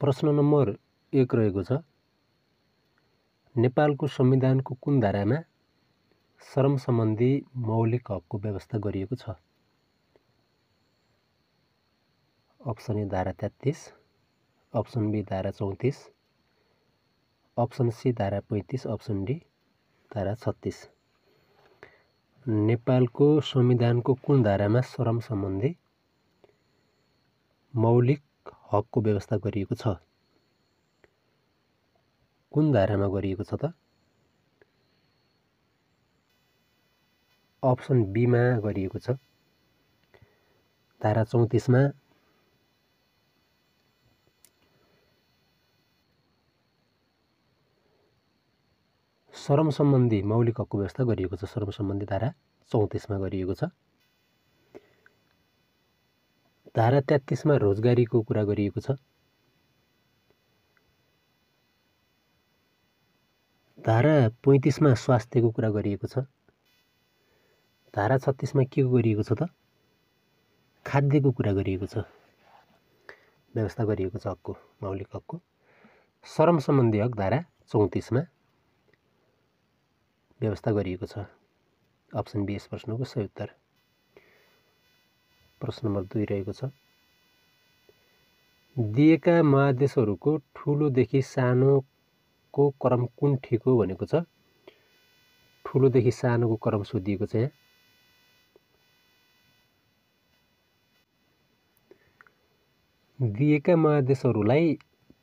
प्रश्न नम्बर एक रहेको छ नेपालको संविधानको कुन धारामा श्रम सम्बन्धी मौलिक हकको व्यवस्था गरिएको छ अप्सन ए धारा तेत्तिस अप्सन बी धारा चौतिस अप्सन सी धारा पैँतिस अप्सन डी धारा छत्तिस नेपालको संविधानको कुन धारामा श्रम सम्बन्धी मौलिक हकको व्यवस्था गरिएको छ कुन धारामा गरिएको छ त अप्सन बीमा गरिएको छ धारा चौतिसमा श्रम सम्बन्धी मौलिक हकको व्यवस्था गरिएको छ श्रम सम्बन्धी धारा चौतिसमा गरिएको छ धारा तेत्तिसमा रोजगारीको कुरा गरिएको छ धारा पैँतिसमा स्वास्थ्यको कुरा गरिएको छ धारा छत्तिसमा के गरिएको छ त खाद्यको कुरा गरिएको छ व्यवस्था गरिएको छ हकको मौलिक हकको श्रम सम्बन्धी हक धारा चौतिसमा व्यवस्था गरिएको छ अप्सन बी यस प्रश्नको सही उत्तर प्रश्न नम्बर दुई रहेको छ दिएका महादेशहरूको ठुलोदेखि सानोको क्रम कुन ठिक हो भनेको छ ठुलोदेखि सानोको क्रम सोधिएको छ यहाँ दिएका महादेशहरूलाई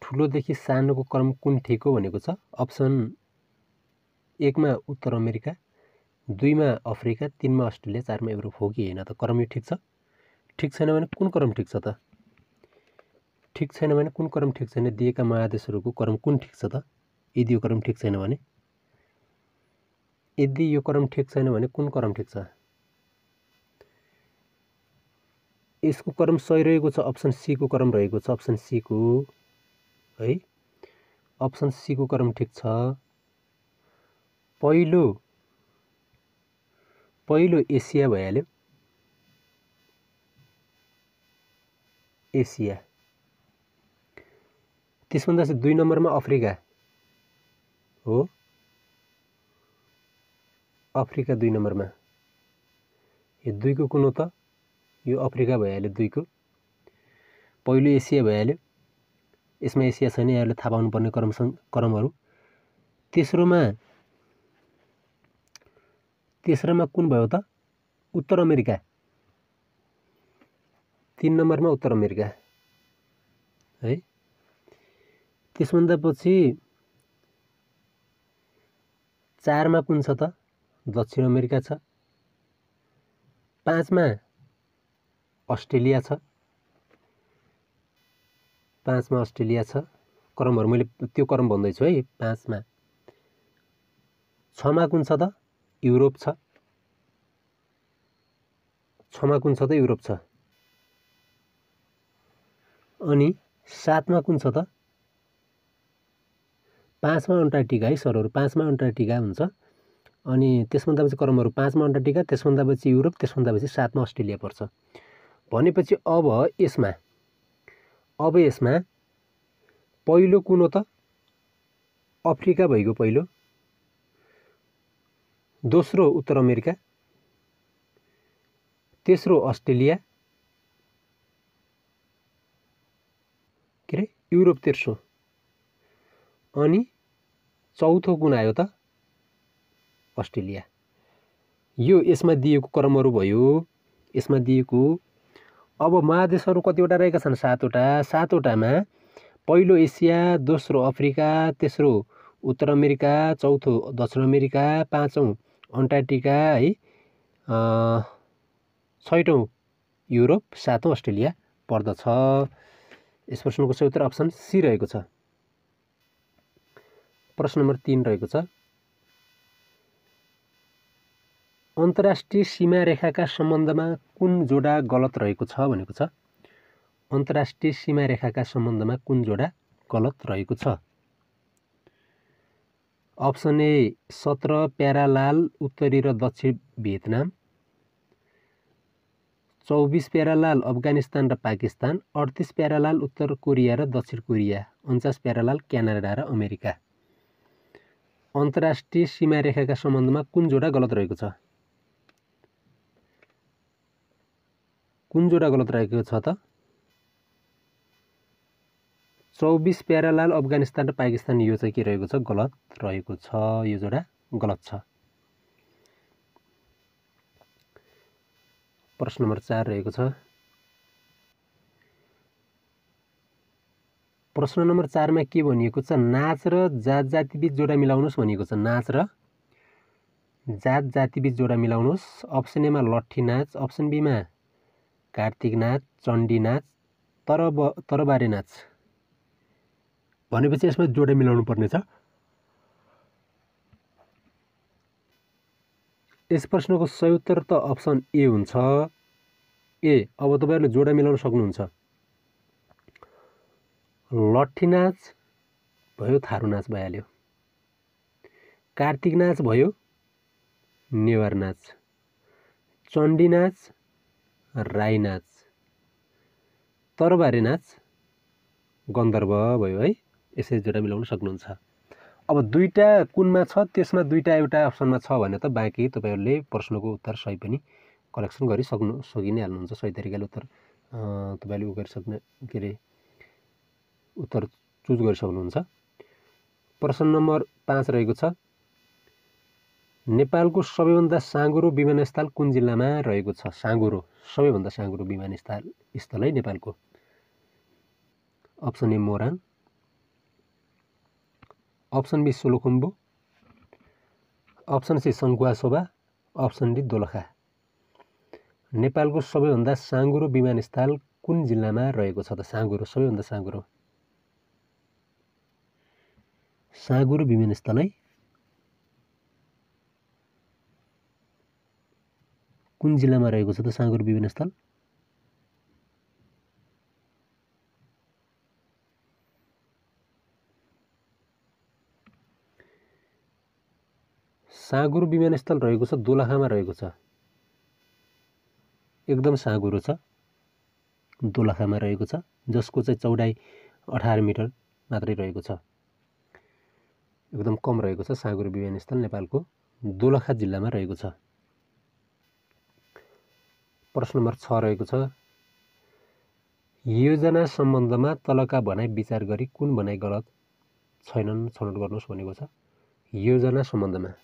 ठुलोदेखि सानोको क्रम कुन ठिक हो भनेको छ अप्सन एकमा उत्तर अमेरिका दुईमा अफ्रिका तिनमा अस्ट्रेलिया चारमा युरोप हो कि होइन त क्रम यो ठिक छ ठिक छैन भने कुन क्रम ठिक छ त ठिक छैन भने कुन क्रम ठिक छैन दिएका महादेशहरूको क्रम कुन ठिक छ त यदि यो क्रम ठिक छैन भने यदि यो क्रम ठिक छैन भने कुन क्रम ठिक छ यसको क्रम सही रहेको छ अप्सन सीको क्रम रहेको छ अप्सन सीको है अप्सन सीको क्रम ठिक छ पहिलो पहिलो एसिया भइहाल्यो एसिया त्यसभन्दा चाहिँ दुई नम्बरमा अफ्रिका हो अफ्रिका दुई नम्बरमा यो दुईको कुन हो त यो अफ्रिका भइहाल्यो दुईको पहिलो एसिया भइहाल्यो यसमा एसिया छैन यहाँहरूले थाहा पाउनुपर्ने क्रम क्रमहरू तेस्रोमा तेस्रोमा कुन भयो त उत्तर अमेरिका तिन नम्बरमा उत्तर अमेरिका है त्यसभन्दा पछि चारमा कुन छ त दक्षिण अमेरिका छ पाँचमा अस्ट्रेलिया छ पाँचमा अस्ट्रेलिया छ क्रमहरू मैले त्यो क्रम भन्दैछु है पाँचमा छमा कुन छ त युरोप छ छमा कुन छ त युरोप छ अनि सातमा कुन छ त पाँचमा अन्टार्टिका है सरहरू पाँचमा अन्टार्टिका हुन्छ अनि त्यसभन्दा पछि क्रमहरू पाँचमा अन्टार्टिका त्यसभन्दा पछि युरोप त्यसभन्दा पछि सातमा अस्ट्रेलिया पर्छ भनेपछि अब यसमा अब यसमा पहिलो कुन हो त अफ्रिका भइगयो पहिलो दोस्रो उत्तर अमेरिका तेस्रो अस्ट्रेलिया युरोप तेर्सो अनि चौथो कुन आयो त अस्ट्रेलिया यो यसमा दिएको क्रमहरू भयो यसमा दिएको अब महादेशहरू कतिवटा रहेका छन् सातवटा सातवटामा पहिलो एसिया दोस्रो अफ्रिका तेस्रो उत्तर अमेरिका चौथो दक्षिण अमेरिका पाँचौँ अन्टार्क्टिका है छैटौँ युरोप सातौँ अस्ट्रेलिया पर्दछ यस प्रश्नको सही उत्तर अप्सन सी रहेको छ प्रश्न नम्बर तिन रहेको छ अन्तर्राष्ट्रिय सीमा रेखाका सम्बन्धमा कुन जोडा गलत रहेको छ भनेको छ अन्तर्राष्ट्रिय सीमा रेखाका सम्बन्धमा कुन जोडा गलत रहेको छ अप्सन ए सत्र प्यारालाल उत्तरी र दक्षिण भियतनाम चौबिस प्यारालाल अफगानिस्तान र पाकिस्तान अडतिस प्यारालाल उत्तर कोरिया र दक्षिण कोरिया उन्चास प्यारालाल क्यानाडा र अमेरिका अन्तर्राष्ट्रिय सीमा रेखाका सम्बन्धमा कुन जोडा गलत रहेको छ कुन जोडा गलत रहेको छ त चौबिस प्यारालाल अफगानिस्तान र पाकिस्तान यो चाहिँ के रहेको छ गलत रहेको छ यो जोडा गलत छ प्रश्न नम्बर चार रहेको छ प्रश्न नम्बर चारमा के भनिएको छ नाच र जात जातिबिच जोडा मिलाउनुहोस् भनिएको छ नाच र जात जातिबिच जोडा मिलाउनुहोस् अप्सन एमा लट्ठी नाच अप्सन बीमा कार्तिक नाच चण्डी नाच तरब तरबारे नाच भनेपछि यसमा जोडा मिलाउनु पर्नेछ यस प्रश्नको सही उत्तर त अप्सन ए हुन्छ ए अब तपाईँहरूले जोडा मिलाउन सक्नुहुन्छ लट्ठी नाच भयो थारू नाच भइहाल्यो कार्तिक नाच भयो नेवार नाच चण्डी नाच राई नाच तरबारी नाच गन्धर्व भयो है यसरी जोडा मिलाउन सक्नुहुन्छ अब दुईवटा कुनमा छ त्यसमा दुईवटा एउटा अप्सनमा छ भने त बाँकी तपाईँहरूले प्रश्नको उत्तर सही पनि कलेक्सन गरिसक्नु सकि नै हाल्नुहुन्छ सही तरिकाले उत्तर तपाईँले उ गरिसक्ने के अरे उत्तर चुज गरिसक्नुहुन्छ प्रश्न नम्बर पाँच रहेको छ नेपालको सबैभन्दा साँगुरो विमानस्थल कुन जिल्लामा रहेको छ साँगुरो सबैभन्दा साँगुरो विमानस्थल स्थल है नेपालको option A Morang option B Solukhumbu option C Sankhuwasabha option D Dolakha नेपालको सबैभन्दा साँगुरो विमानस्थल कुन जिल्लामा रहेको छ त साँगुरो सबैभन्दा साँगुरो साँगुरो विमानस्थल है कुन जिल्लामा रहेको छ त साँगुरो विमानस्थल सागुरु विमानस्थल रहेको छ दोलखामा रहेको छ एकदम साँगुरो छ दोलखामा रहेको छ जसको चाहिँ चौडाइ अठार मिटर मात्रै रहेको छ एकदम कम रहेको छ साँगुरो विमानस्थल नेपालको दोलखा जिल्लामा रहेको छ प्रश्न नम्बर छ रहेको छ योजना सम्बन्धमा तलका भनाइ विचार गरी कुन भनाइ गलत छैनन् छनौट गर्नुहोस् भनेको छ योजना सम्बन्धमा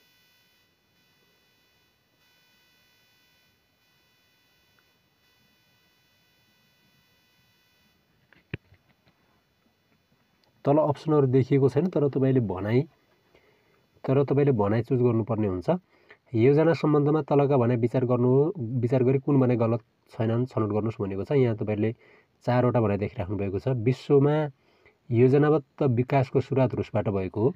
तल अप्सनहरू देखिएको छैन तर तपाईँले भनाइ तर तपाईँले भनाइ चुज गर्नुपर्ने हुन्छ योजना सम्बन्धमा तलका भनाइ विचार गर्नु विचार गरी कुन भने गलत छैनन् छनौट गर्नुहोस् भनेको छ यहाँ तपाईँले चारवटा भनाइ देखिराख्नु भएको छ विश्वमा योजनाबद्ध विकासको सुरुवात रुसबाट भएको हो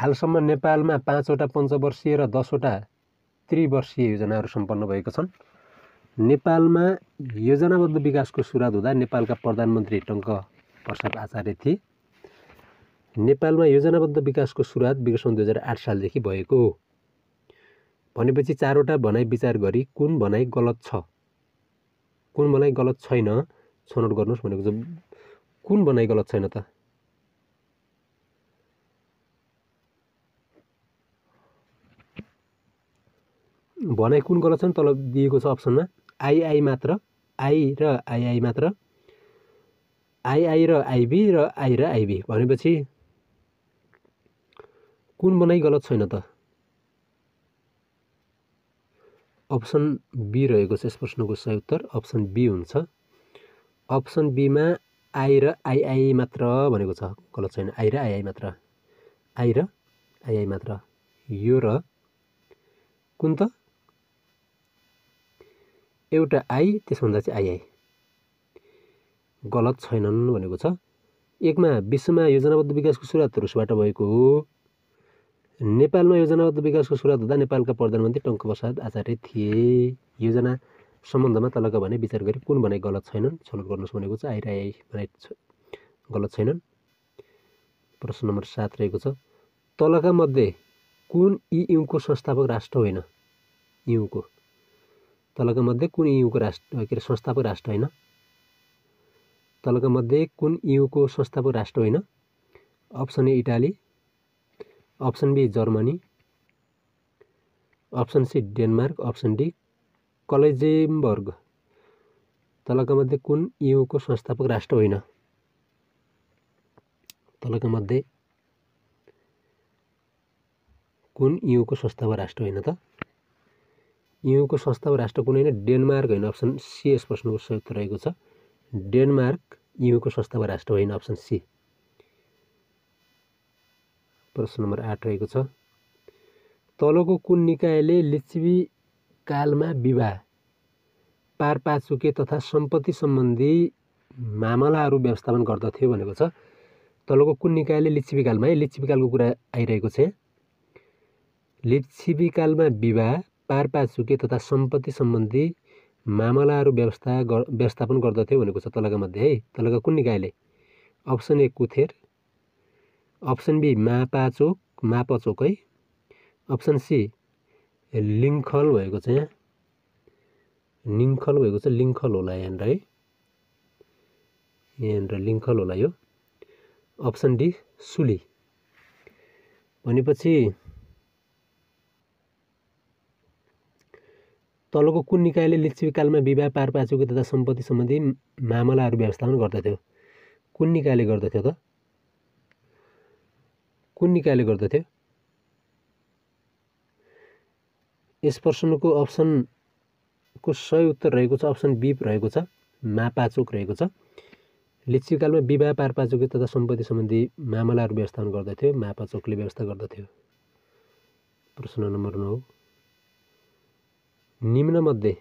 हालसम्म नेपालमा पाँचवटा पञ्चवर्षीय र दसवटा त्रिवर्षीय योजनाहरू सम्पन्न भएको छन् नेपालमा योजनाबद्ध विकासको सुरुवात हुँदा नेपालका प्रधानमन्त्री टङ्क प्रसाद आचार्य थिए नेपालमा योजनाबद्ध विकासको सुरुवात विकसन दुई हजार आठ सालदेखि भएको हो भनेपछि चारवटा भनाइ विचार गरी कुन भनाइ गलत छ कुन भनाइ गलत छैन छनौट गर्नुहोस् भनेको छ कुन भनाइ गलत छैन त भनाइ कुन गलत छ तल दिएको छ अप्सनमा आइआई मात्र आई र आइआई मात्र आइआई र आइबी र आई र आइबी भनेपछि कुन बनाइ गलत छैन त अप्सन बी रहेको छ यस प्रश्नको सही उत्तर अप्सन बी हुन्छ अप्सन बीमा आई र आइआई मात्र भनेको छ गलत छैन आई र आइआई मात्र आई र आइआई मात्र यो र कुन त एउटा आई त्यसभन्दा चाहिँ आइआई गलत छैनन् भनेको छ एकमा विश्वमा योजनाबद्ध विकासको सुरुवात रुसबाट भएको हो नेपालमा योजनाबद्ध विकासको सुरुवात हुँदा नेपालका प्रधानमन्त्री प्रसाद आचार्य थिए योजना सम्बन्धमा तलका भने विचार गरी कुन भने गलत छैनन् छलफल गर्नुहोस् भनेको छ आइराई भने गलत छैनन् प्रश्न नम्बर सात रहेको छ तलका मध्ये कुन इयुको संस्थापक राष्ट्र होइन युको तलका मध्ये कुन इयुको राष्ट्र के अरे संस्थापक राष्ट्र होइन तलका मध्ये कुन युको संस्थापक राष्ट्र होइन option A Italy option B Germany option C Denmark option D Luxembourg तलका मध्ये कुन युको संस्थापक राष्ट्र होइन तलका मध्ये कुन युको संस्थापक राष्ट्र होइन त युको संस्थापक राष्ट्र कुन होइन डेनमार्क होइन अप्सन सी यस प्रश्नको उत्तर रहेको छ डेनमार्क युको e संस्थापक राष्ट्र होइन अप्सन सी प्रश्न नम्बर आठ रहेको छ तलको कुन निकायले लिच्छवी कालमा विवाह पारपाचुके तथा सम्पत्ति सम्बन्धी मामलाहरू व्यवस्थापन गर्दथ्यो भनेको छ तलको कुन निकायले लिच्छवी कालमा है लिच्छवी कालको कुरा आइरहेको छ लिच्छवी कालमा विवाह पारपाचुके तथा सम्पत्ति सम्बन्धी मामलाहरू व्यवस्था गर व्यवस्थापन गर्दथ्यो भनेको छ तलका मध्ये है तलका कुन निकायले अप्सन ए कुथेर अप्सन बी मापाचोक मापाचोक है अप्सन सी लिङ्खल भएको छ यहाँ लिङ्खल भएको छ लिङ्खल होला यहाँनिर है यहाँनिर लिङ्खल होला यो अप्सन डी सुली भनेपछि तलको कुन निकायले लिच्छविकालमा विवाह पारपाचुको तथा सम्पत्ति सम्बन्धी मामलाहरू व्यवस्थापन गर्दथ्यो कुन निकायले गर्दथ्यो त कुन निकायले गर्दथ्यो यस प्रश्नको अप्सनको सही उत्तर रहेको छ अप्सन बी रहेको छ मापाचोक रहेको छ लिच्छिकालमा विवाह पारपाचुकी तथा सम्पत्ति सम्बन्धी मामलाहरू व्यवस्थापन गर्दथ्यो मापाचोकले व्यवस्था गर्दथ्यो प्रश्न नम्बर नौ निम्नमध्ये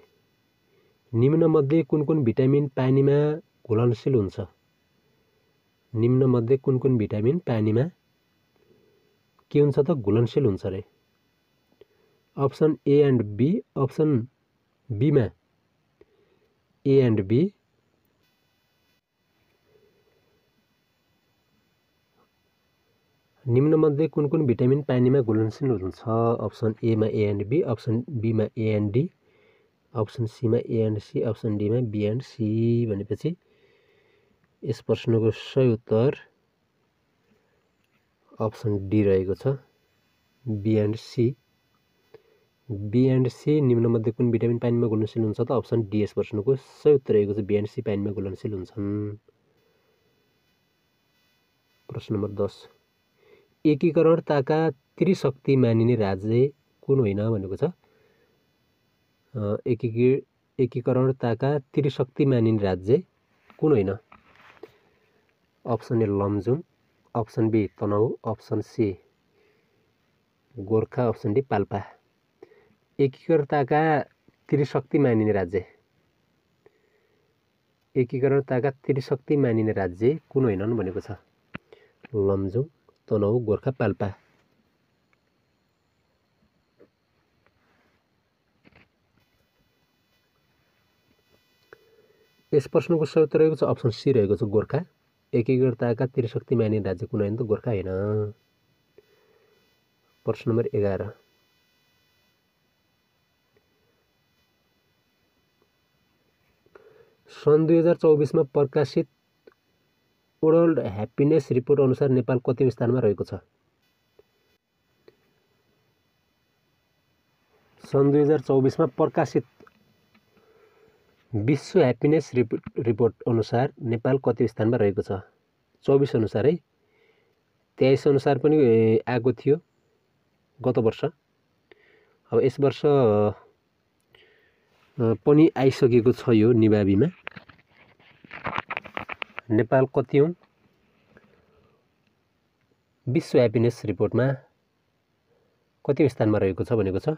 निम्नमध्ये कुन कुन भिटामिन पानीमा घुलनशील हुन्छ निम्नमध्ये कुन कुन भिटामिन पानीमा के हुन्छ त घुलनशील हुन्छ अरे option A and B option बीमा ए एन्ड बी निम्नमध्ये कुन कुन भिटामिन पानीमा घुलनशील हुन्छ अप्सन एमा ए एन्ड बी अप्सन बीमा ए एन्ड डी अप्सन सीमा ए एन्ड सी अप्सन डीमा बी एन्ड सी भनेपछि यस प्रश्नको सही उत्तर अप्सन डी रहेको छ B and C B and C निम्नमध्ये कुन भिटामिन पानीमा घुलनशील हुन्छ त अप्सन डी यस प्रश्नको सही उत्तर रहेको छ बी एन्ड सी पानीमा घुलनशील हुन्छन् प्रश्न नम्बर दस एकीकरणताका त्रिशक्ति मानिने राज्य कुन होइन भनेको छ एकीकृत एकीकरणताका त्रिशक्ति मानिने राज्य कुन होइन option A Lamjung option B Tanahun option C Gorkha option D Palpa एकीकरणताका त्रिशक्ति मानिने राज्य एकीकरणताका त्रिशक्ति मानिने राज्य कुन होइनन् भनेको छ लमजुङ तनहु गोर्खा पाल्पा यस प्रश्नको सही उत्तर रहेको छ अप्सन सी रहेको छ गोर्खा एकीकताका त्रिशक्तिमानी राज्य कुन त गोर्खा होइन प्रश्न नम्बर एघार सन् दुई हजार चौबिसमा प्रकाशित वर्ल्ड ह्याप्पिनेस रिपोर्ट अनुसार नेपाल कति स्थानमा रहेको छ सन् दुई हजार चौबिसमा प्रकाशित विश्व ह्याप्पिनेस रिपोर्ट रिपोर्ट अनुसार नेपाल कति स्थानमा रहेको छ चौबिस अनुसार है तेइस अनुसार पनि आएको थियो गत वर्ष अब यस वर्ष पनि आइसकेको छ यो निभाबीमा नेपाल कति हौँ विश्व ह्याप्पिनेस रिपोर्टमा कति स्थानमा रहेको छ भनेको छ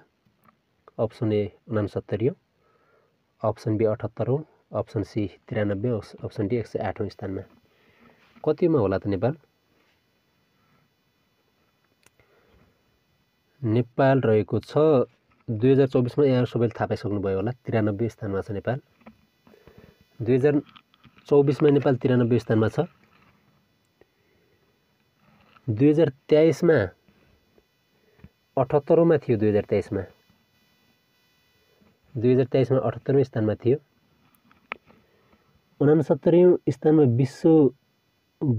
अप्सन ए उनासत्तरी हो अप्सन बी अठहत्तर हो अप्सन सी त्रियानब्बे अप्सन डी एक सय आठौँ स्थानमा कतिमा होला त नेपाल नेपाल रहेको छ दुई हजार चौबिसमा यहाँ सबैले थाहा पाइसक्नुभयो होला त्रियानब्बे स्थानमा छ नेपाल दुई हजार चौबिसमा नेपाल तिरानब्बे स्थानमा छ दुई हजार तेइसमा अठहत्तरौँमा थियो दुई हजार तेइसमा दुई हजार तेइसमा अठहत्तरौँ स्थानमा थियो उनासत्तरौँ स्थानमा विश्व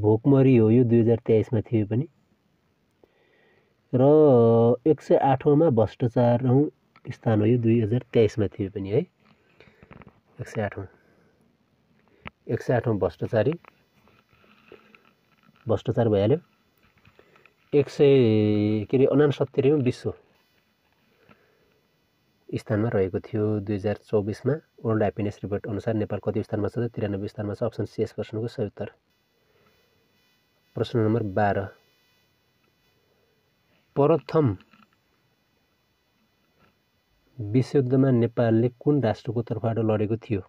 भोकमरी हो यो दुई हजार तेइसमा थियो पनि र एक सय आठौँमा भ्रष्टाचारौँ स्थान हो यो दुई हजार तेइसमा थियो पनि है एक सय आठौँ एक सय आठमा भ्रष्टाचारी भ्रष्टाचार भइहाल्यो एक सय के अरे उनासत्तरीमा विश्व स्थानमा रहेको थियो दुई हजार चौबिसमा वर्ल्ड ह्याप्पिनेस रिपोर्ट अनुसार नेपाल कति स्थानमा छ तिरानब्बे स्थानमा छ अप्सन सी यस प्रश्नको सही उत्तर प्रश्न नम्बर बाह्र प्रथम विश्वयुद्धमा नेपालले कुन राष्ट्रको तर्फबाट लडेको थियो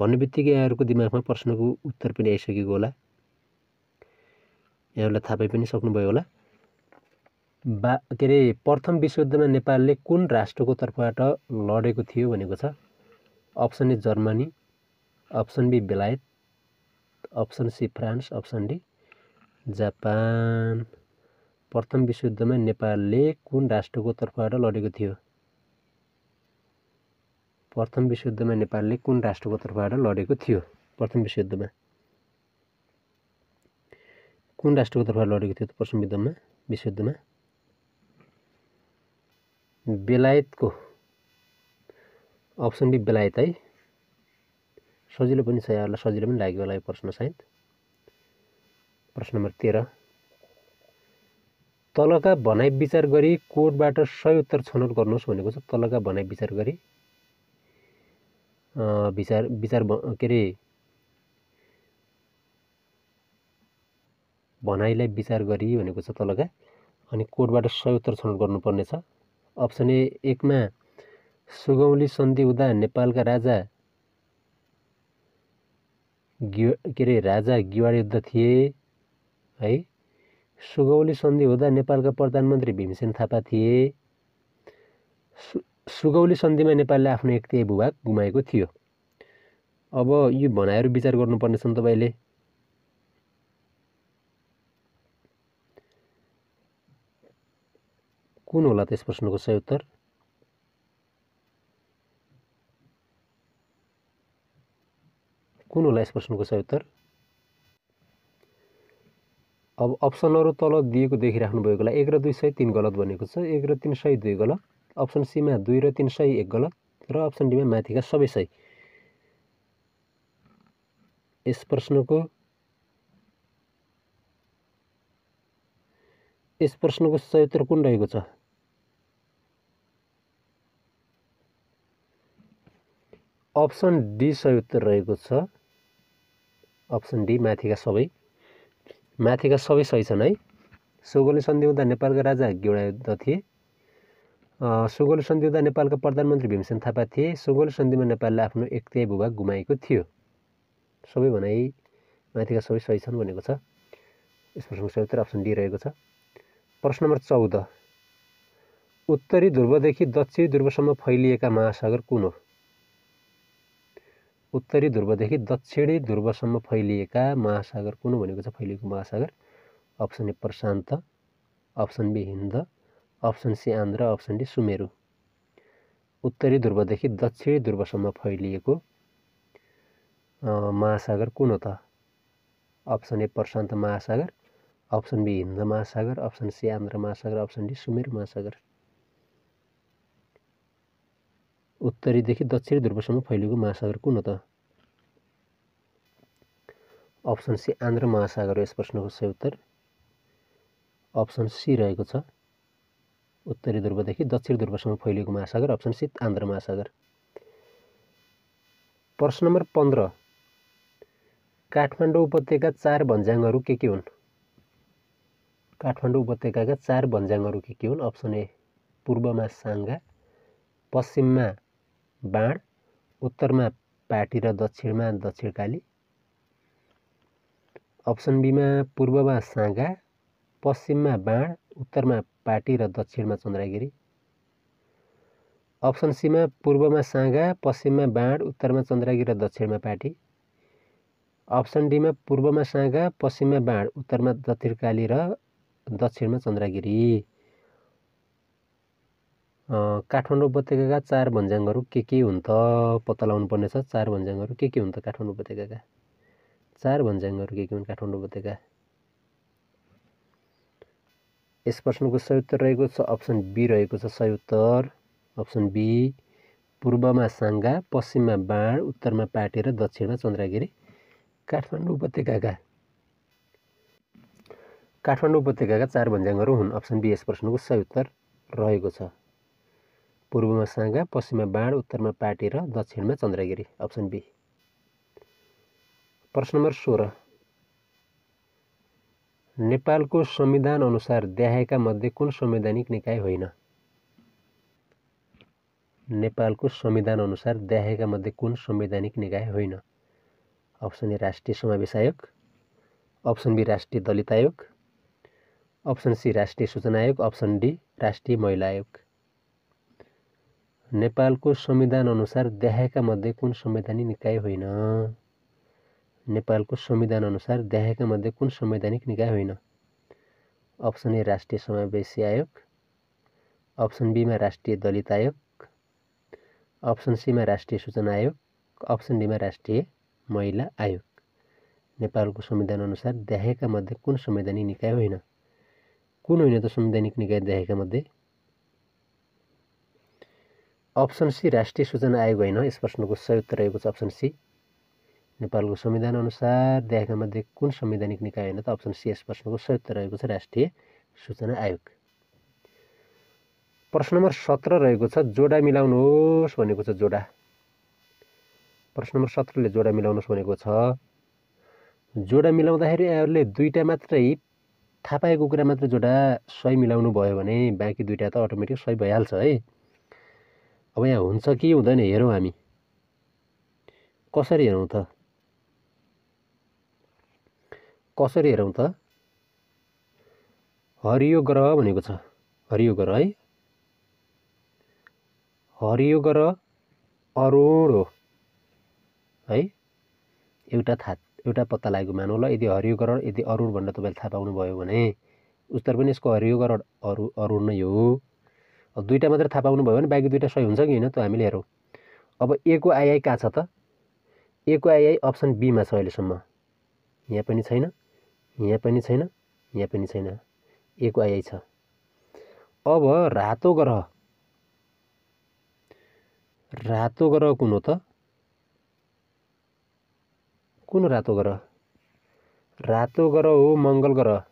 भन्ने बित्तिकै यहाँहरूको दिमागमा प्रश्नको उत्तर पनि आइसकेको होला यहाँहरूलाई थाहा पाइ पनि सक्नुभयो होला बा के अरे प्रथम विश्वयुद्धमा नेपालले कुन राष्ट्रको तर्फबाट लडेको थियो भनेको छ option A Germany option B बेलायत option C France option D Japan प्रथम विश्वयुद्धमा नेपालले कुन राष्ट्रको तर्फबाट लडेको थियो प्रथम विश्वयुद्धमा नेपालले कुन राष्ट्रको तर्फबाट लडेको थियो प्रथम विश्वयुद्धमा कुन राष्ट्रको तर्फबाट लडेको थियो प्रथम युद्धमा विश्वयुद्धमा बेलायतको अप्सन बी बेलायत है सजिलो पनि छ यहाँहरूलाई सजिलो पनि लाग्यो होला यो प्रश्न सायद प्रश्न नम्बर तेह्र तलका भनाइ विचार गरी कोर्टबाट सही उत्तर छनौट गर्नुहोस् भनेको छ तलका भनाइ विचार गरी विचार विचार के अरे भनाइलाई विचार गरी भनेको छ तलका अनि कोडबाट सही उत्तर छनौट गर्नुपर्नेछ अप्सन ए एकमा सुगौली सन्धि हुँदा नेपालका राजा गि के अरे राजा गिवाड युद्ध थिए है सुगौली सन्धि हुँदा नेपालका प्रधानमन्त्री भीमसेन थापा थिए सुगौली सन्धिमा नेपालले आफ्नो एकतीय भूभाग गुमाएको थियो अब यो भनाइहरू विचार गर्नुपर्ने छन् तपाईँले कुन होला त यस प्रश्नको सही उत्तर कुन होला यस प्रश्नको सही उत्तर अब अप्सनहरू तल दिएको देखिराख्नु भएको होला एक र दुई सय तिन गलत भनेको छ एक र तिन सय दुई गलत अप्सन सीमा दुई र तिन सही एक गलत र अप्सन डीमा माथिका सबै सही यस प्रश्नको यस प्रश्नको सही उत्तर कुन रहेको छ अप्सन डी सही उत्तर रहेको छ अप्सन डी माथिका सबै माथिका सबै सही छन् है सुगोली सन्धि हुँदा नेपालका राजा युद्ध थिए सन्धि हुँदा नेपालका प्रधानमन्त्री भीमसेन थापा थिए सुगोल सन्धिमा नेपालले आफ्नो एक भूभाग गुमाएको थियो सबै भनाइ माथिका सबै सही छन् भनेको छ यस प्रश्नको सही उत्तर अप्सन डी रहेको छ प्रश्न नम्बर चौध उत्तरी ध्रुवदेखि दक्षिणी ध्रुवसम्म फैलिएका महासागर कुन हो उत्तरी ध्रुवदेखि दक्षिणी ध्रुवसम्म फैलिएका महासागर कुन भनेको छ फैलिएको महासागर अप्सन ए प्रशान्त option B Hind option C Andhra option D Sumeru उत्तरी ध्रुवदेखि दक्षिणी ध्रुवसम्म फैलिएको महासागर कुन हो त अप्सन ए प्रशान्त महासागर अप्सन बी हिन्द महासागर अप्सन सी आन्ध्र महासागर अप्सन डी सुमेर महासागर उत्तरीदेखि दक्षिणी ध्रुवसम्म फैलिएको महासागर कुन हो त अप्सन सी आन्ध्र महासागर हो यस प्रश्नको सही उत्तर अप्सन सी रहेको छ उत्तरी ध्रुवदेखि दक्षिण ध्रुवसम्म फैलिएको महासागर अप्सन सी आन्ध्र महासागर प्रश्न नम्बर पन्ध्र काठमाडौँ उपत्यका चार भन्ज्याङहरू के के हुन् काठमाडौँ उपत्यकाका चार भन्ज्याङहरू के के हुन् अप्सन ए पूर्वमा साङ्गा पश्चिममा बाँड उत्तरमा पाटी र दक्षिणमा दक्षिणकाली अप्सन बीमा पूर्वमा साँगा पश्चिममा बाँड उत्तरमा पाटी र दक्षिणमा चन्द्रगिरी अप्सन सीमा पूर्वमा साँगा पश्चिममा बाँड उत्तरमा चन्द्रगिरी र दक्षिणमा पाटी अप्सन डीमा पूर्वमा साँगा पश्चिममा बाँड उत्तरमा दत्तिरकाली र दक्षिणमा चन्द्रगिरी काठमाडौँ उपत्यका चार भन्ज्याङहरू के के हुन् त पत्ता लगाउनु पर्नेछ चार भन्ज्याङहरू के के हुन् त काठमाडौँ उपत्यकाका चार भन्ज्याङहरू के के हुन् काठमाडौँ उपत्यका यस प्रश्नको सही उत्तर रहेको छ अप्सन बी रहेको छ सही उत्तर अप्सन बी पूर्वमा साङ्गा पश्चिममा बाँड उत्तरमा पाटे र दक्षिणमा चन्द्रगिरी काठमाडौँ उपत्यकाका काठमाडौँ उपत्यकाका चार भन्ज्याङहरू हुन् अप्सन बी यस प्रश्नको सही उत्तर रहेको छ पूर्वमा साङ्गा पश्चिममा बाँड उत्तरमा पाटे र दक्षिणमा चन्द्रगिरी अप्सन बी प्रश्न नम्बर सोह्र नेपालको संविधान अनुसार देहायका मध्ये कुन संवैधानिक निकाय होइन नेपालको संविधान अनुसार देखाएका मध्ये कुन संवैधानिक निकाय होइन अप्सन ए राष्ट्रिय समावेश आयोग अप्सन बी राष्ट्रिय दलित आयोग अप्सन सी राष्ट्रिय सूचना आयोग अप्सन डी राष्ट्रिय महिला आयोग नेपालको संविधान अनुसार देहायका मध्ये कुन संवैधानिक निकाय होइन नेपालको संविधान अनुसार देखाएका मध्ये कुन संवैधानिक निकाय होइन अप्सन ए राष्ट्रिय समावेशी आयोग अप्सन बीमा राष्ट्रिय दलित आयोग अप्सन सीमा राष्ट्रिय सूचना आयोग अप्सन डीमा राष्ट्रिय महिला आयोग नेपालको संविधान अनुसार देखाएका मध्ये कुन संवैधानिक निकाय होइन कुन होइन त संवैधानिक निकाय देखाएका मध्ये अप्सन सी राष्ट्रिय सूचना आयोग होइन यस प्रश्नको सही उत्तर रहेको छ अप्सन सी नेपालको संविधानअनुसार दिएका मध्ये कुन संवैधानिक निकाय होइन त अप्सन सी यस प्रश्नको संयुक्त रहेको छ राष्ट्रिय सूचना आयोग प्रश्न नम्बर सत्र रहेको छ जोडा मिलाउनुहोस् भनेको छ जोडा प्रश्न नम्बर सत्रले जोडा मिलाउनुहोस् भनेको छ जोडा मिलाउँदाखेरि यहाँहरूले दुईवटा मात्रै थाहा पाएको कुरा मात्रै जोडा सही मिलाउनु भयो भने बाँकी दुइटा त अटोमेटिक सही भइहाल्छ है अब यहाँ हुन्छ कि हुँदैन हेरौँ हामी कसरी हेरौँ त कसरी हेरौँ त हरियो ग्रह भनेको छ हरियो ग्रह है हरियो ग्रह अरुण हो है एउटा था एउटा पत्ता लागेको मानौँ ल यदि हरियो ग्रह यदि अरुण भनेर तपाईँले थाहा पाउनुभयो भने उत्तर पनि यसको हरियो ग्रह अरु अरुण नै हो दुईवटा मात्रै थाहा पाउनुभयो भने बाँकी दुईवटा सही हुन्छ कि होइन त हामीले हेरौँ अब एको आइआई कहाँ छ त एको आइआई अप्सन बीमा छ अहिलेसम्म यहाँ पनि छैन यहाँ पनि छैन यहाँ पनि छैन एक आइआई छ अब रातो ग्रह रातो ग्रह कुन हो त कुन रातो ग्रह रातो ग्रह हो मङ्गल ग्रह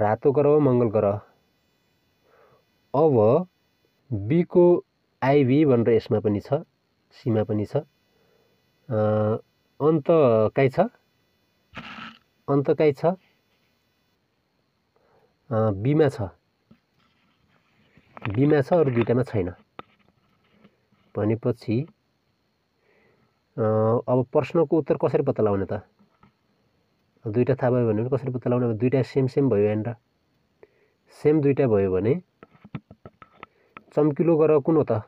रातो ग्रह हो मङ्गल ग्रह अब बीको आइभी भनेर यसमा पनि छ सीमा पनि छ अन्त काहीँ छ अन्त कहीँ छ बिमा छ बिमा छ अरू दुइटामा छैन भनेपछि अब प्रश्नको उत्तर कसरी पत्ता लगाउने त दुइटा थाहा भयो भने कसरी पत्ता लगाउने अब दुइटा सेम सेम भयो यहाँनिर सेम दुइटा भयो भने चम्किलो ग्रह कुन हो त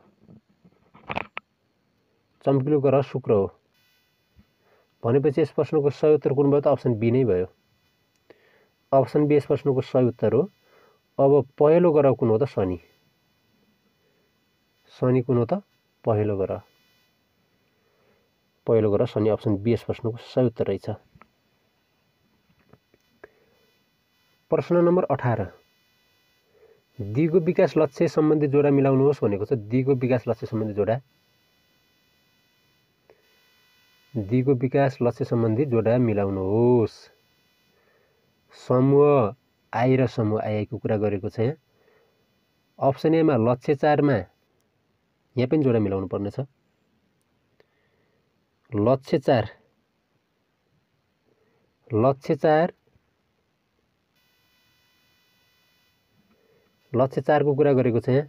चम्किलो ग्रह शुक्र हो भनेपछि यस प्रश्नको सही उत्तर कुन भयो त अप्सन बी नै भयो अप्सन बी यस प्रश्नको सही उत्तर हो अब पहेँलो ग्रह कुन हो त शनि शनि कुन हो त पहेँलो ग्रह पहिलो ग्रह शनि अप्सन बी यस प्रश्नको सही उत्तर रहेछ प्रश्न नम्बर अठार दिगो विकास लक्ष्य सम्बन्धी जोडा मिलाउनुहोस् भनेको छ दिगो विकास लक्ष्य सम्बन्धी जोडा दिगो विकास लक्ष्य सम्बन्धी जोडा मिलाउनुहोस् समूह आई र समूह आइआईको कुरा गरेको छ यहाँ अप्सन एमा लक्ष्य चारमा यहाँ पनि जोडा मिलाउनु पर्नेछ लक्ष्य चार लक्ष्य चार लक्ष्य चारको कुरा गरेको छ यहाँ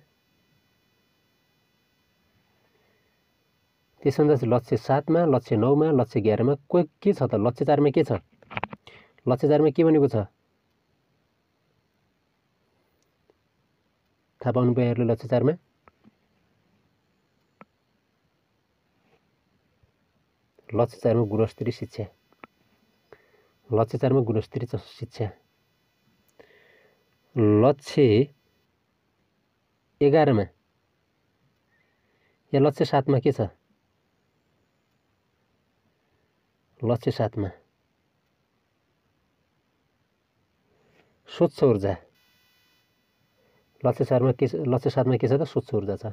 त्यसभन्दा चाहिँ लक्ष्य सातमा लक्ष्य नौमा लक्ष्य एघारमा कोही के छ त लक्ष्य चारमा के छ लक्ष्य चारमा के भनेको छ थाहा पाउनु यहाँहरूले लक्ष्य चारमा लक्ष्य चारमा गुणस्तरीय शिक्षा लक्ष्य चारमा गुणस्तरीय शिक्षा लक्ष्य एघारमा या लक्ष्य सातमा के छ लक्ष्य साथमा स्वच्छ ऊर्जा लक्ष्य साथमा के लक्ष्य साथमा के छ त स्वच्छ ऊर्जा छ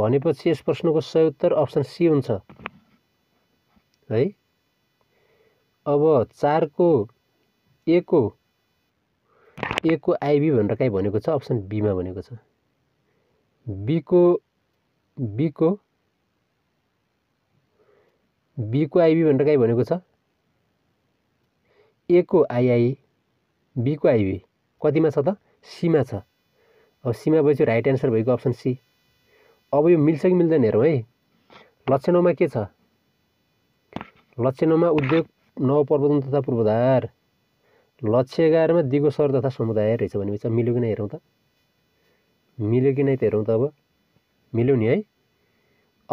भनेपछि यस प्रश्नको सही उत्तर अप्सन सी हुन्छ है अब चारको एको एको आइबी भनेर कहीँ भनेको छ अप्सन बीमा भनेको छ बीको बीको बीको आइबी भनेर काहीँ भनेको छ एको आइआई बीको आइबी कतिमा छ त सीमा छ अब सीमा भएपछि राइट एन्सर भएको अप्सन सी अब यो मिल्छ कि मिल्दैन हेरौँ है लक्ष्य नौमा के छ लक्ष्य नौमा उद्योग नवप्रबन्धन तथा पूर्वाधार लक्ष्य एघारमा दिगो सर तथा समुदाय रहेछ भनेपछि मिल्यो कि नै हेरौँ त मिल्यो कि नै त हेरौँ त अब मिल्यो नि है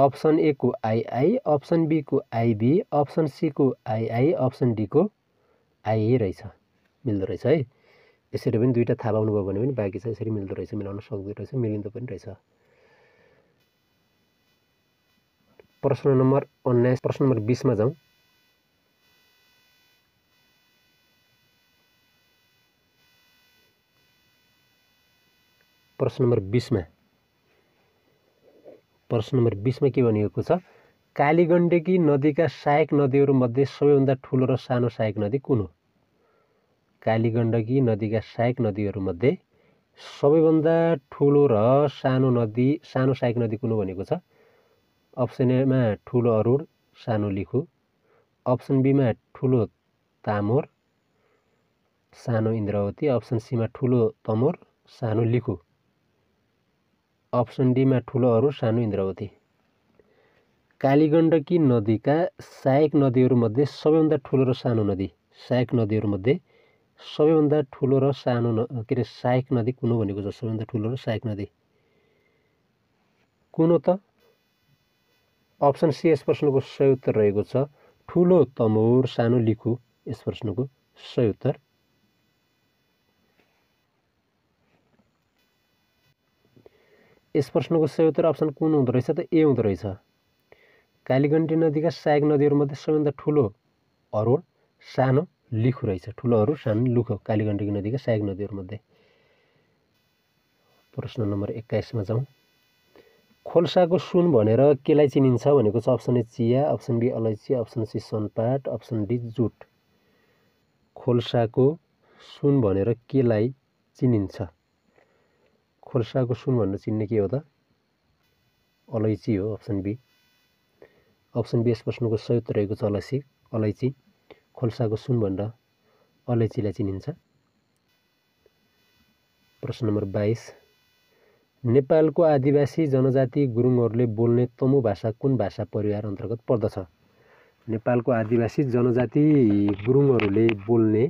अप्सन ए को आईआई अप्सन बी को आईबी अप्सन सी को आईआई अप्सन डी को आईए रही मिलद हाई इसी दुईटा था पाने भाव बाकी इस मिलद मिला सक्दो रहेछ प्रश्न नंबर उन्नाइस प्रश्न नंबर बीस में जाऊँ प्रश्न नंबर बीस में प्रश्न नम्बर बिसमा के भनिएको छ कालीगण्डकी नदीका सहायक नदीहरूमध्ये सबैभन्दा ठुलो र सानो सहायक नदी कुन हो कालीगण्डकी नदीका सहायक नदीहरूमध्ये सबैभन्दा ठुलो र सानो नदी सानो सहायक नदी कुन हो भनेको छ अप्सन एमा ठुलो अरुण सानो लिखु अप्सन बीमा ठुलो तामोर सानो इन्द्रवती अप्सन सीमा ठुलो तमोर सानो लिखु अप्सन डीमा ठुलोहरू सानो इन्द्रावती कालीगण्डकी नदीका सहायक नदीहरूमध्ये सबैभन्दा ठुलो र सानो नदी सहायक नदीहरूमध्ये सबैभन्दा ठुलो र सानो न के अरे सहायक नदी कुन भनेको छ सबैभन्दा ठुलो र सहायक नदी कुन त अप्सन सी यस प्रश्नको सही उत्तर रहेको छ ठुलो तमोर सानो लिखु यस प्रश्नको सही उत्तर यस प्रश्नको सही उत्तर अप्सन कुन हुँदो रहेछ त ए हुँदो रहेछ कालीगण्डी नदीका सहायक नदीहरूमध्ये सबैभन्दा ठुलो अरोड सानो लिखु रहेछ ठुलो अरू सानो लुखो कालीगण्डी नदीका सहायक नदीहरूमध्ये प्रश्न नम्बर एक्काइसमा जाउँ खोल्साको सुन भनेर केलाई चिनिन्छ भनेको छ अप्सन ए चिया अप्सन बी अलैँची अप्सन सी सनपाट अप्सन डी जुट खोल्साको सुन भनेर केलाई चिनिन्छ खोर्साको सुन भनेर चिन्ने के हो त अलैँची हो अप्सन बी अप्सन बी यस प्रश्नको उत्तर रहेको छ अलैँची अलैँची खोल्साको सुन भनेर अलैँचीलाई चिनिन्छ प्रश्न नम्बर बाइस नेपालको आदिवासी जनजाति गुरुङहरूले बोल्ने तमु भाषा कुन भाषा परिवार अन्तर्गत पर्दछ नेपालको आदिवासी जनजाति गुरुङहरूले बोल्ने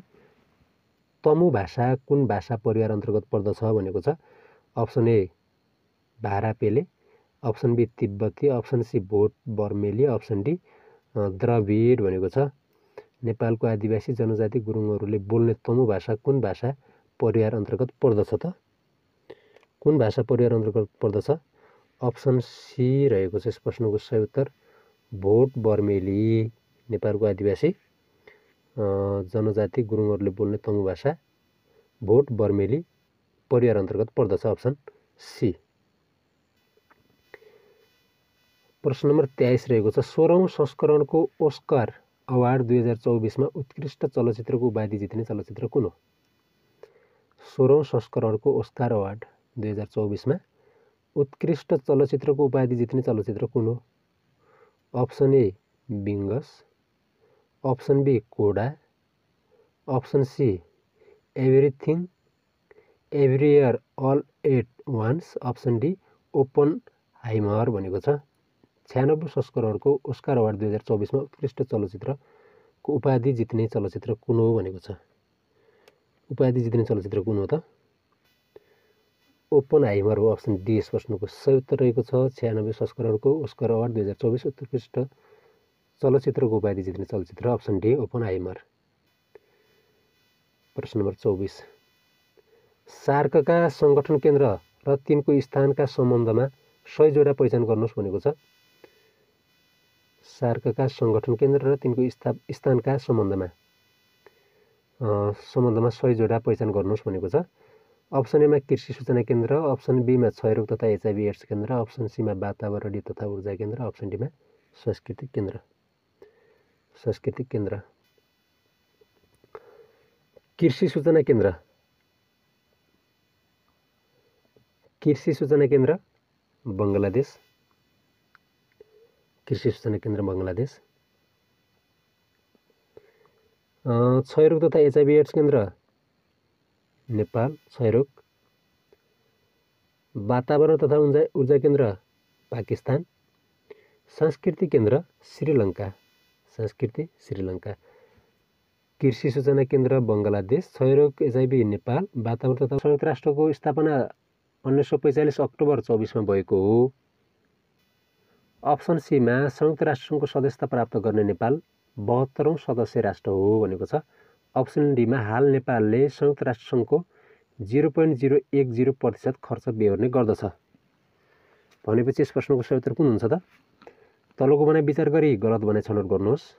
तमु भाषा कुन भाषा परिवार अन्तर्गत पर्दछ भनेको छ अप्सन ए भारा पेले अप्सन बी तिब्बती अप्सन सी भोट बर्मेली अप्सन डी द्रविड भनेको छ नेपालको आदिवासी जनजाति गुरुङहरूले बोल्ने तमु भाषा कुन भाषा परिवार अन्तर्गत पर्दछ त कुन भाषा परिवार अन्तर्गत पर्दछ अप्सन सी रहेको छ यस प्रश्नको सही उत्तर भोट बर्मेली नेपालको आदिवासी जनजाति गुरुङहरूले बोल्ने तमु भाषा भोट बर्मेली परिवार अन्तर्गत पर्दछ अप्सन सी प्रश्न नम्बर तेइस रहेको छ सोह्रौँ संस्करणको ओस्कार अवार्ड दुई हजार चौबिसमा उत्कृष्ट चलचित्रको उपाधि जित्ने चलचित्र कुन हो सोह्रौँ संस्करणको ओस्कार अवार्ड दुई हजार चौबिसमा उत्कृष्ट चलचित्रको उपाधि जित्ने चलचित्र कुन हो option A Wings option B Coda option C everything everywhere all at once option D Oppenheimer भनेको छ छ्यानब्बे संस्करणको ओस्कार अवार्ड दुई हजार चौबिसमा उत्कृष्ट चलचित्रको उपाधि जित्ने चलचित्र कुन हो भनेको छ उपाधि जित्ने चलचित्र कुन हो त ओपन हाइमर हो अप्सन डी यस प्रश्नको सही उत्तर रहेको छ छ्यानब्बे संस्करणको ओस्कार अवार्ड दुई हजार चौबिस उत्कृष्ट चलचित्रको उपाधि जित्ने चलचित्र अप्सन डी ओपन हाइमर प्रश्न नम्बर चौबिस सार्कका सङ्गठन केन्द्र र तिनको स्थानका सम्बन्धमा जोडा पहिचान गर्नुहोस् भनेको छ सार्कका सङ्गठन केन्द्र र तिनको स्था स्थानका सम्बन्धमा सम्बन्धमा जोडा पहिचान गर्नुहोस् भनेको छ अप्सन एमा कृषि सूचना केन्द्र अप्सन बीमा क्षयरोग तथा एचआइबी एड्स केन्द्र अप्सन सीमा वातावरणीय तथा ऊर्जा केन्द्र अप्सन डीमा सांस्कृतिक केन्द्र सांस्कृतिक केन्द्र कृषि सूचना केन्द्र कृषि सूचना केन्द्र बङ्गलादेश कृषि सूचना केन्द्र बङ्गलादेश क्षयरोग तथा एचआइबी एड्स केन्द्र नेपाल क्षयरोग वातावरण तथा ऊर्जा ऊर्जा केन्द्र पाकिस्तान सांस्कृतिक केन्द्र श्रीलङ्का संस्कृति श्रीलङ्का कृषि सूचना केन्द्र बङ्गलादेश क्षयरोग एचआइबी नेपाल वातावरण तथा संयुक्त राष्ट्रको स्थापना उन्नाइस सौ पैँचालिस अक्टोबर चौबिसमा भएको हो अप्सन सीमा संयुक्त राष्ट्रसङ्घको सदस्यता प्राप्त गर्ने नेपाल बहत्तरौँ सदस्य राष्ट्र हो भनेको छ अप्सन डीमा हाल नेपालले संयुक्त राष्ट्रसङ्घको जिरो पोइन्ट जिरो एक जिरो प्रतिशत खर्च बेहोर्ने गर्दछ भनेपछि यस प्रश्नको सही उत्तर कुन हुन्छ त तलको बनाइ विचार गरी गलत बनाइ छनौट गर्नुहोस्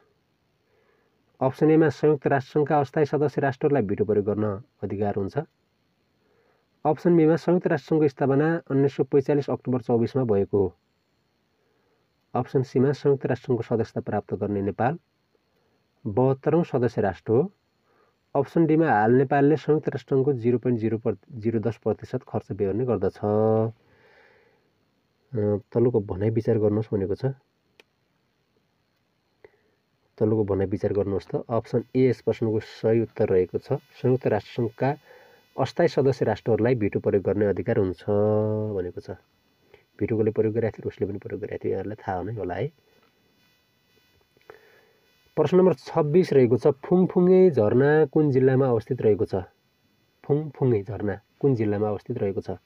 अप्सन एमा संयुक्त राष्ट्रसङ्घका अस्थायी सदस्य राष्ट्रहरूलाई भिटो प्रयोग गर्न अधिकार हुन्छ अप्सन बीमा संयुक्त राष्ट्रसङ्घको स्थापना उन्नाइस सौ पैँचालिस अक्टोबर चौबिसमा भएको हो अप्सन सीमा संयुक्त राष्ट्रसङ्घको सदस्यता प्राप्त गर्ने नेपाल बहत्तरौँ सदस्य राष्ट्र हो अप्सन डीमा हाल नेपालले संयुक्त राष्ट्रसङ्घको जिरो पोइन्ट जिरो जिरो दस प्रतिशत खर्च बेहोर्ने गर्दछ तल्लोको भनाइ विचार गर्नुहोस् भनेको छ तल्लोको भनाइ विचार गर्नुहोस् त अप्सन ए यस प्रश्नको सही उत्तर रहेको छ संयुक्त राष्ट्रसङ्घका अस्थायी सदस्य राष्ट्रहरूलाई भिटो प्रयोग गर्ने अधिकार हुन्छ भनेको छ भिटोकोले प्रयोग गरेको थियो उसले पनि प्रयोग गरेको थियो यहाँहरूलाई थाहा हुनै होला है प्रश्न नम्बर छब्बिस रहेको छ फुङफुङे झरना कुन जिल्लामा अवस्थित रहेको छ फुङफुङे झरना कुन जिल्लामा अवस्थित रहेको छ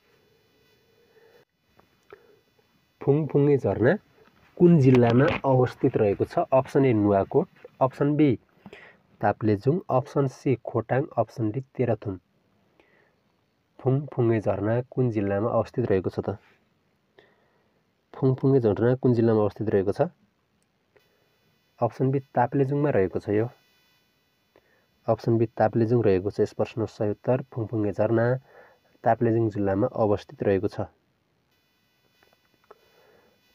फुङफुङे झरना कुन जिल्लामा अवस्थित रहेको छ option A Nuwakot option B Taplejung option C Khotang option D Terhathum Phungphunge झरना कुन जिल्लामा अवस्थित रहेको छ त फुङफुङ्गे झरना कुन जिल्लामा अवस्थित रहेको छ अप्सन बी ताप्लेजुङमा रहेको छ यो अप्सन बी ताप्लेजुङ रहेको छ यस प्रश्न सही उत्तर फुङफुङ्गे झरना ताप्लेजुङ जिल्लामा अवस्थित रहेको छ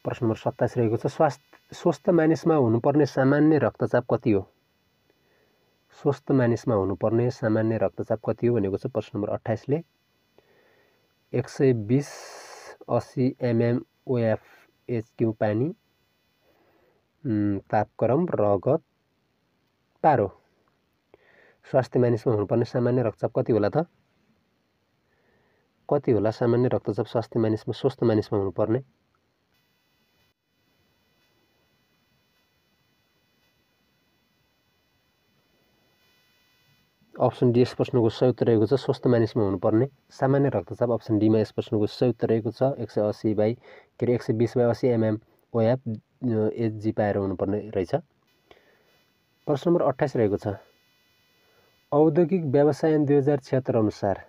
प्रश्न नम्बर सत्ताइस रहेको छ स्वास्थ्य स्वस्थ मानिसमा हुनुपर्ने सामान्य रक्तचाप कति हो स्वस्थ मानिसमा हुनुपर्ने सामान्य रक्तचाप कति हो भनेको छ प्रश्न नम्बर अठाइसले एक सय बिस असी एमएम पानी तापक्रम रगत पारो स्वास्थ्य मानिसमा हुनुपर्ने सामान्य रक्तचाप कति होला त कति होला सामान्य रक्तचाप स्वास्थ्य मानिसमा स्वस्थ मानिसमा हुनुपर्ने अप्सन डी यस प्रश्नको सही उत्तर रहेको छ स्वस्थ मानिसमा हुनुपर्ने सामान्य रक्तचाप अप्सन डीमा यस प्रश्नको सही उत्तर रहेको छ एक सय असी बाई के अरे एक सय बिस बाई असी एमएम ओएफ एचजी पाएर हुनुपर्ने रहेछ प्रश्न नम्बर अठाइस रहेको छ औद्योगिक व्यवसायन दुई हजार छिहत्तर अनुसार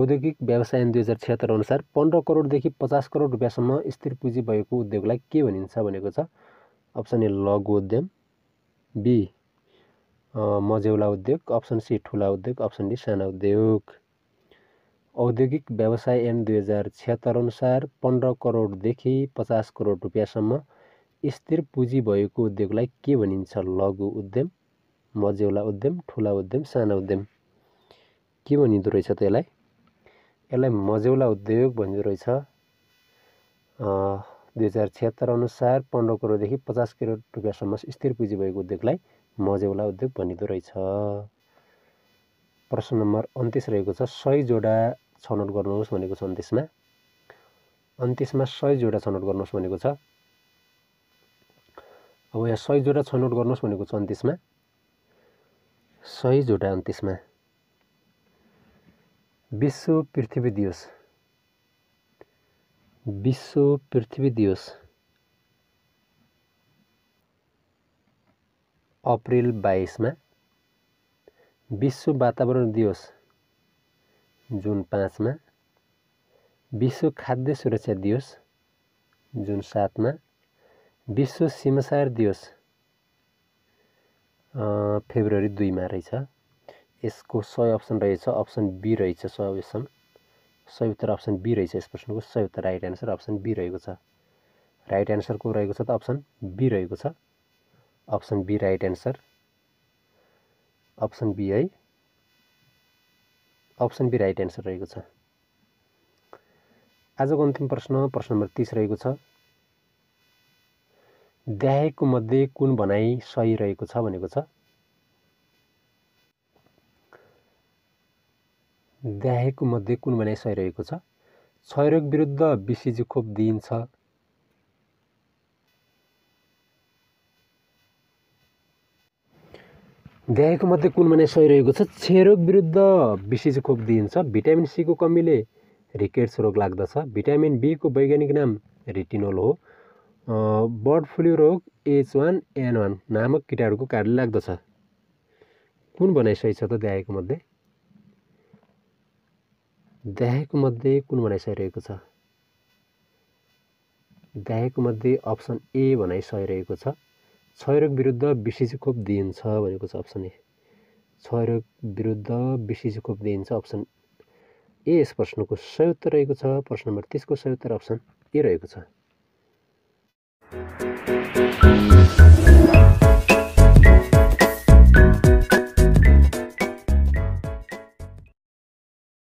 औद्योगिक व्यवसायन दुई हजार छिहत्तर अनुसार पन्ध्र करोडदेखि पचास करोड रुपियाँसम्म स्थिर पुँजी भएको उद्योगलाई के भनिन्छ भनेको छ अप्सन ए लघु उद्यम बी मझौला उद्योग अप्सन सी ठुला उद्योग अप्सन डी साना उद्योग औद्योगिक व्यवसाय ऐन दुई हजार छिहत्तर अनुसार पन्ध्र करोडदेखि पचास करोड रुपियाँसम्म स्थिर पुँजी भएको उद्योगलाई के भनिन्छ लघु उद्यम मझौला उद्यम ठुला उद्यम साना उद्यम के भनिँदो रहेछ त्यसलाई यसलाई यसलाई मझौला उद्योग भनिँदो रहेछ दुई हजार छिहत्तर अनुसार पन्ध्र करोडदेखि पचास करोड रुपियाँसम्म स्थिर पुँजी भएको उद्योगलाई मजेउला उद्योग भनिँदो रहेछ प्रश्न नम्बर अन्तिस रहेको छ सय जोडा छनौट गर्नुहोस् भनेको छ अन्तिसमा अन्तिसमा सय जोडा छनौट गर्नुहोस् भनेको छ अब यहाँ सय जोडा छनौट गर्नुहोस् भनेको छ अन्तिसमा सय जोडा अन्तिसमा विश्व पृथ्वी दिवस विश्व पृथ्वी दिवस अप्रिल बाइसमा विश्व वातावरण दिवस जुन पाँचमा विश्व खाद्य सुरक्षा दिवस जुन सातमा विश्व सीमासार दिवस फेब्रुअरी दुईमा रहेछ यसको सय अप्सन रहेछ अप्सन बी रहेछ सय अप्सन सय उत्तर अप्सन बी रहेछ यस प्रश्नको सय उत्तर राइट एन्सर अप्सन बी रहेको छ राइट एन्सरको रहेको छ त अप्सन बी रहेको छ option B right answer option B है अप्सन बी राइट एन्सर रहेको छ आजको अन्तिम प्रश्न प्रश्न नम्बर तिस रहेको छ देहायको मध्ये कुन भनाइ सही रहेको छ भनेको छ देहायको मध्ये कुन भनाइ सही रहेको छ क्षयरोग विरुद्ध विषिजी खोप दिइन्छ गाईको मात्रै कुन भने सही छ क्षयरोग विरुद्ध विशेष खोप दिइन्छ भिटामिन सीको कमीले रिकेट्स रोग लाग्दछ भिटामिन बीको वैज्ञानिक नाम रेटिनोल हो बर्ड फ्लू रोग एच वान एन वान नामक किटाणुको कारणले लाग्दछ कुन भनाइ सही छ त देखाएको मध्ये देखाएको मध्ये कुन भनाइ सही रहेको छ देखाएको मध्ये अप्सन ए भनाइ सही रहेको छ क्षयरोग विरुद्ध बिसिजी खोप दिइन्छ भनेको छ अप्सन ए क्षयरोग विरुद्ध बिसिजी खोप दिइन्छ अप्सन ए यस प्रश्नको सही उत्तर रहेको छ प्रश्न नम्बर तिसको सही उत्तर अप्सन ए रहेको छ